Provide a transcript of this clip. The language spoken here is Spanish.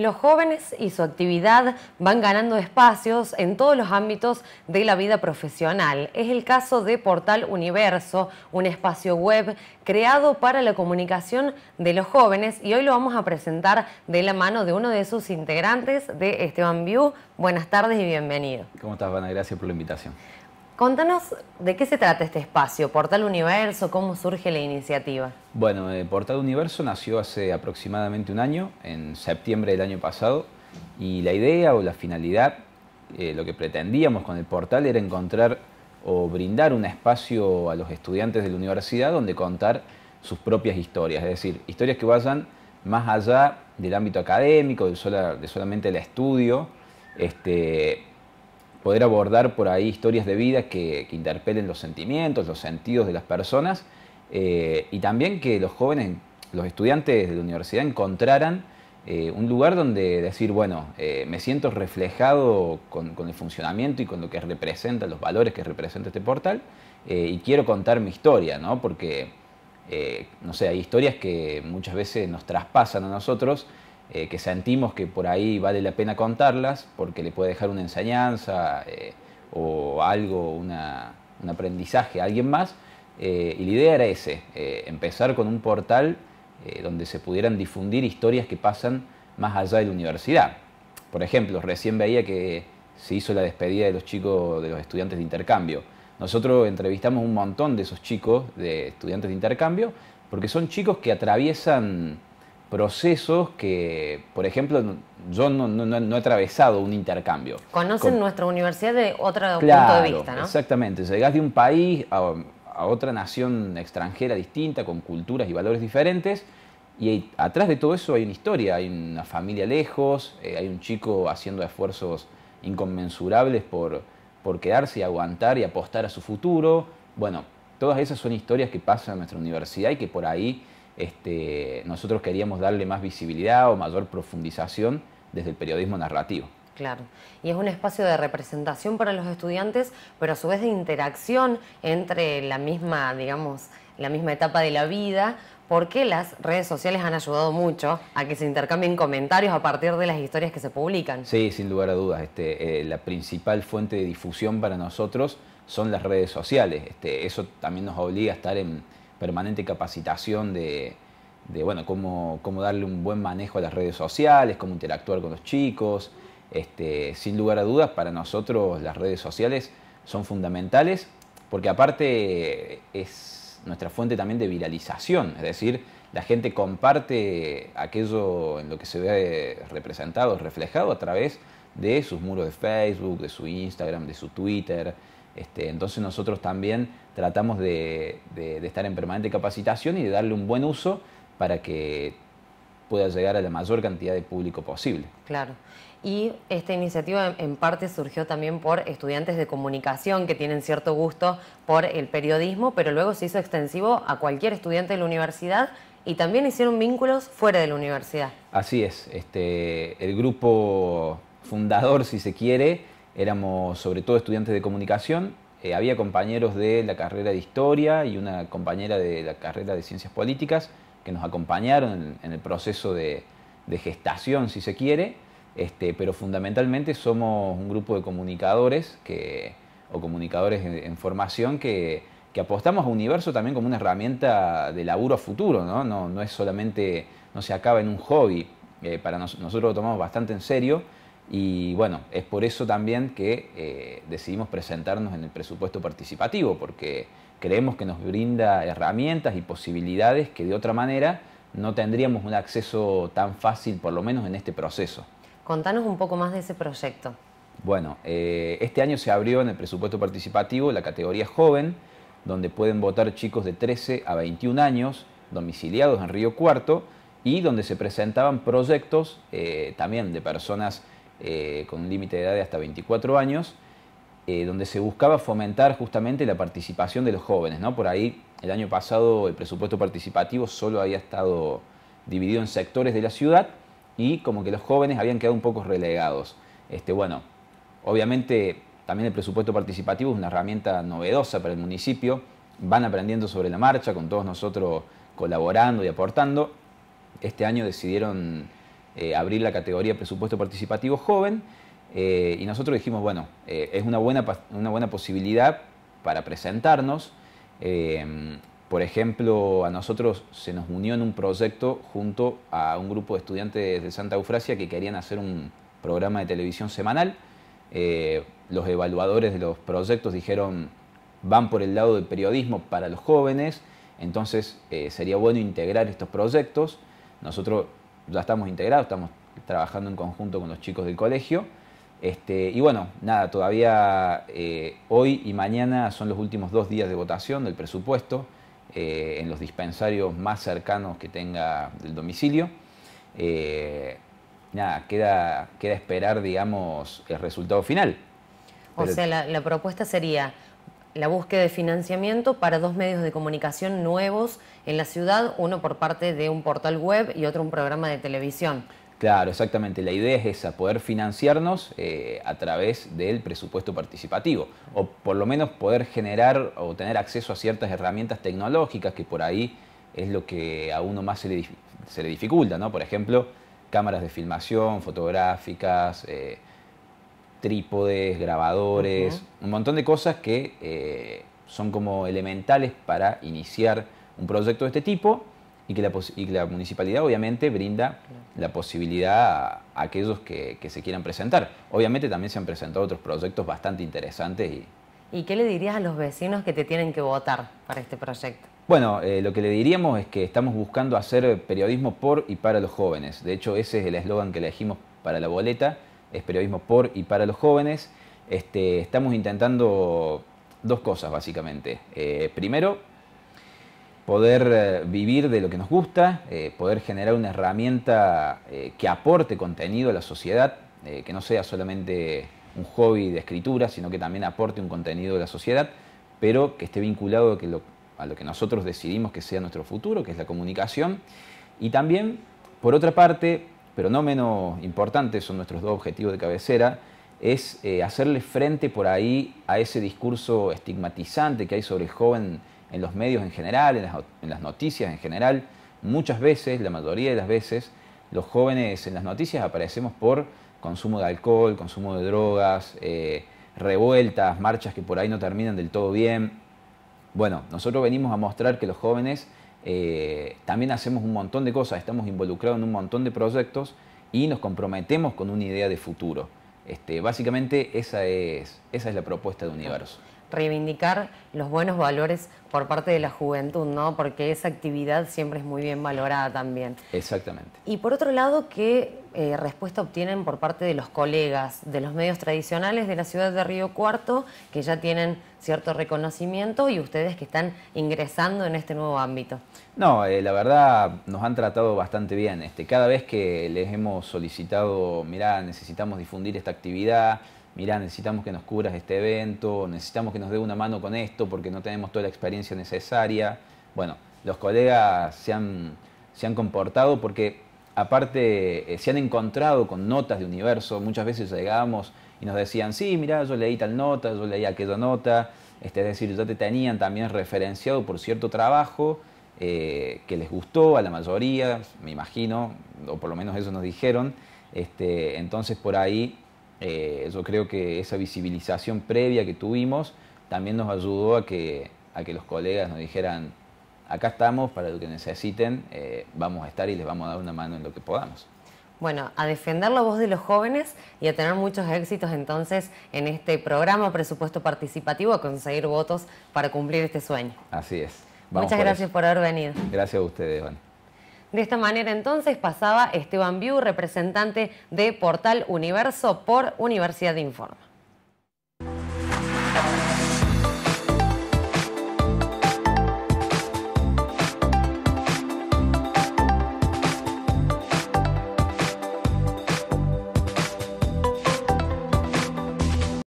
Los jóvenes y su actividad van ganando espacios en todos los ámbitos de la vida profesional. Es el caso de Portal Universo, un espacio web creado para la comunicación de los jóvenes y hoy lo vamos a presentar de la mano de uno de sus integrantes, de Esteban View. Buenas tardes y bienvenido. ¿Cómo estás, Vanna? Gracias por la invitación. Contanos de qué se trata este espacio, Portal Universo, cómo surge la iniciativa. Bueno, eh, Portal Universo nació hace aproximadamente un año, en septiembre del año pasado, y la idea o la finalidad, eh, lo que pretendíamos con el portal era encontrar o brindar un espacio a los estudiantes de la universidad donde contar sus propias historias, es decir, historias que vayan más allá del ámbito académico, de, de solamente el estudio, este, poder abordar por ahí historias de vida que, interpelen los sentimientos, los sentidos de las personas eh, y también que los jóvenes, los estudiantes de la universidad encontraran eh, un lugar donde decir, bueno, eh, me siento reflejado con, con, el funcionamiento y con lo que representa, los valores que representa este portal y quiero contar mi historia, ¿no? Porque, no sé, hay historias que muchas veces nos traspasan a nosotros eh, que sentimos que por ahí vale la pena contarlas, porque le puede dejar una enseñanza eh, o algo, un aprendizaje a alguien más. Eh, y la idea era ese, empezar con un portal donde se pudieran difundir historias que pasan más allá de la universidad. Por ejemplo, recién veía que se hizo la despedida de los chicos, de los estudiantes de intercambio. Nosotros entrevistamos un montón de esos chicos, de estudiantes de intercambio, porque son chicos que atraviesan procesos que, por ejemplo, yo no, he atravesado un intercambio. Conocen nuestra universidad de otro punto de vista, ¿no? Exactamente, llegás de un país a, otra nación extranjera distinta, con culturas y valores diferentes, y atrás de todo eso hay una historia, hay una familia lejos, eh, hay un chico haciendo esfuerzos inconmensurables por, por quedarse y aguantar y apostar a su futuro. Bueno, todas esas son historias que pasan a nuestra universidad y que por ahí este, nosotros queríamos darle más visibilidad o mayor profundización desde el periodismo narrativo. Claro, y es un espacio de representación para los estudiantes, pero a su vez de interacción entre la misma, digamos, la misma etapa de la vida, porque las redes sociales han ayudado mucho a que se intercambien comentarios a partir de las historias que se publican. Sí, sin lugar a dudas. Este, eh, la principal fuente de difusión para nosotros son las redes sociales. Este, eso también nos obliga a estar en, permanente capacitación de, bueno, cómo, cómo, darle un buen manejo a las redes sociales, cómo interactuar con los chicos. Este, sin lugar a dudas, para nosotros las redes sociales son fundamentales porque aparte es nuestra fuente también de viralización, es decir, la gente comparte aquello en lo que se ve representado, reflejado a través de sus muros de Facebook, de su Instagram, de su Twitter, este, entonces nosotros también tratamos de, estar en permanente capacitación y de darle un buen uso para que pueda llegar a la mayor cantidad de público posible. Claro. Y esta iniciativa en parte surgió también por estudiantes de comunicación que tienen cierto gusto por el periodismo, pero luego se hizo extensivo a cualquier estudiante de la universidad y también hicieron vínculos fuera de la universidad. Así es, este, el grupo fundador, si se quiere, éramos sobre todo estudiantes de comunicación, eh, había compañeros de la carrera de historia y una compañera de la carrera de ciencias políticas que nos acompañaron en, el proceso de, gestación, si se quiere, este, pero fundamentalmente somos un grupo de comunicadores o comunicadores en, formación que, apostamos a Universo también como una herramienta de laburo a futuro, ¿no? No, no es solamente, no se acaba en un hobby, eh, para nosotros lo tomamos bastante en serio y bueno, es por eso también que eh, decidimos presentarnos en el presupuesto participativo, porque creemos que nos brinda herramientas y posibilidades que de otra manera no tendríamos un acceso tan fácil, por lo menos en este proceso. Contanos un poco más de ese proyecto. Bueno, eh, este año se abrió en el presupuesto participativo la categoría joven, donde pueden votar chicos de 13 a 21 años, domiciliados en Río Cuarto, y donde se presentaban proyectos eh, también de personas eh, con un límite de edad de hasta 24 años, eh, donde se buscaba fomentar justamente la participación de los jóvenes. ¿no? Por ahí, el año pasado el presupuesto participativo solo había estado dividido en sectores de la ciudad y como que los jóvenes habían quedado un poco relegados. Este, bueno, obviamente también el presupuesto participativo es una herramienta novedosa para el municipio, van aprendiendo sobre la marcha, con todos nosotros colaborando y aportando. Este año decidieron eh, abrir la categoría presupuesto participativo joven. Eh, y nosotros dijimos, bueno, eh, es una buena, una buena posibilidad para presentarnos. por ejemplo, a nosotros se nos unió en un proyecto junto a un grupo de estudiantes de Santa Eufrasia que querían hacer un programa de televisión semanal. los evaluadores de los proyectos dijeron, van por el lado del periodismo para los jóvenes, entonces sería bueno integrar estos proyectos. Nosotros ya estamos integrados, estamos trabajando en conjunto con los chicos del colegio. Este, y bueno, nada, todavía eh, hoy y mañana son los últimos dos días de votación del presupuesto eh, en los dispensarios más cercanos que tenga del domicilio. Eh, nada, queda, queda esperar, digamos, el resultado final. o sea, la propuesta sería la búsqueda de financiamiento para dos medios de comunicación nuevos en la ciudad, uno por parte de un portal web y otro un programa de televisión. Claro, exactamente. La idea es esa, poder financiarnos eh, a través del presupuesto participativo, o por lo menos poder generar o tener acceso a ciertas herramientas tecnológicas que por ahí es lo que a uno más se le, dificulta, ¿no? Por ejemplo, cámaras de filmación, fotográficas, eh, trípodes, grabadores, un montón de cosas que eh, son como elementales para iniciar un proyecto de este tipo y que la, municipalidad obviamente brinda la posibilidad a, aquellos que, se quieran presentar. Obviamente también se han presentado otros proyectos bastante interesantes. ¿Y, ¿Y qué le dirías a los vecinos que te tienen que votar para este proyecto? Bueno, eh, lo que le diríamos es que estamos buscando hacer periodismo por y para los jóvenes. De hecho, ese es el eslogan que elegimos para la boleta es periodismo por y para los jóvenes. Este, estamos intentando dos cosas básicamente. Eh, primero, poder eh, vivir de lo que nos gusta, eh, poder generar una herramienta que aporte contenido a la sociedad, que no sea solamente un hobby de escritura, sino que también aporte un contenido a la sociedad, pero que esté vinculado a lo que nosotros decidimos que sea nuestro futuro, que es la comunicación. Y también, por otra parte, pero no menos importante, son nuestros dos objetivos de cabecera, es eh, hacerle frente por ahí a ese discurso estigmatizante que hay sobre el joven en los medios en general, en las, noticias en general. Muchas veces, la mayoría de las veces, los jóvenes en las noticias aparecemos por consumo de alcohol, consumo de drogas, eh, revueltas, marchas que por ahí no terminan del todo bien. Bueno, nosotros venimos a mostrar que los jóvenes eh, también hacemos un montón de cosas, estamos involucrados en un montón de proyectos y nos comprometemos con una idea de futuro. Este, básicamente esa es la propuesta de Universo reivindicar los buenos valores por parte de la juventud, ¿no? Porque esa actividad siempre es muy bien valorada también. Exactamente. Y por otro lado, ¿qué eh, respuesta obtienen por parte de los colegas, de los medios tradicionales de la ciudad de Río Cuarto, que ya tienen cierto reconocimiento, y ustedes que están ingresando en este nuevo ámbito? No, eh, la verdad nos han tratado bastante bien. Este, cada vez que les hemos solicitado, mirá, necesitamos difundir esta actividad, mirá, necesitamos que nos cubras este evento, necesitamos que nos dé una mano con esto porque no tenemos toda la experiencia necesaria. Bueno, los colegas se han, se han comportado porque aparte eh, se han encontrado con notas de universo, muchas veces llegábamos y nos decían, sí, mirá, yo leí tal nota, yo leí aquella nota, este, es decir, ya te tenían también referenciado por cierto trabajo eh, que les gustó a la mayoría, me imagino, o por lo menos eso nos dijeron, este, entonces por ahí eh, yo creo que esa visibilización previa que tuvimos también nos ayudó a que, a que los colegas nos dijeran, acá estamos para lo que necesiten, eh, vamos a estar y les vamos a dar una mano en lo que podamos. Bueno, a defender la voz de los jóvenes y a tener muchos éxitos entonces en este programa Presupuesto Participativo, a conseguir votos para cumplir este sueño. Así es. Muchas gracias por haber venido. Gracias a ustedes, Juan. De esta manera entonces pasaba Esteban View representante de Portal Universo por Universidad de Informa.